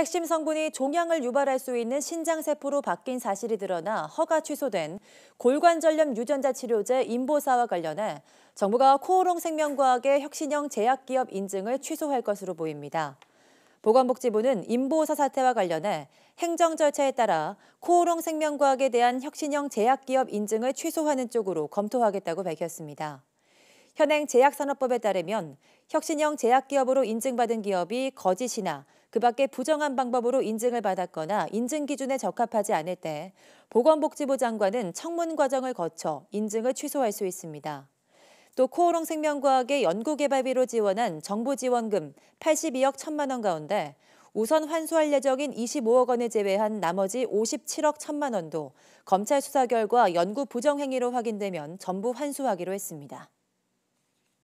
핵심 성분이 종양을 유발할 수 있는 신장세포로 바뀐 사실이 드러나 허가 취소된 골관절염 유전자 치료제 인보사와 관련해 정부가 코오롱 생명과학의 혁신형 제약기업 인증을 취소할 것으로 보입니다. 보건복지부는 인보사 사태와 관련해 행정 절차에 따라 코오롱 생명과학에 대한 혁신형 제약기업 인증을 취소하는 쪽으로 검토하겠다고 밝혔습니다. 현행 제약산업법에 따르면 혁신형 제약기업으로 인증받은 기업이 거짓이나 그 밖에 부정한 방법으로 인증을 받았거나 인증 기준에 적합하지 않을 때 보건복지부 장관은 청문 과정을 거쳐 인증을 취소할 수 있습니다. 또 코오롱 생명과학의 연구개발비로 지원한 정부 지원금 82억 1천만 원 가운데 우선 환수할 예정인 25억 원을 제외한 나머지 57억 1천만 원도 검찰 수사 결과 연구 부정행위로 확인되면 전부 환수하기로 했습니다.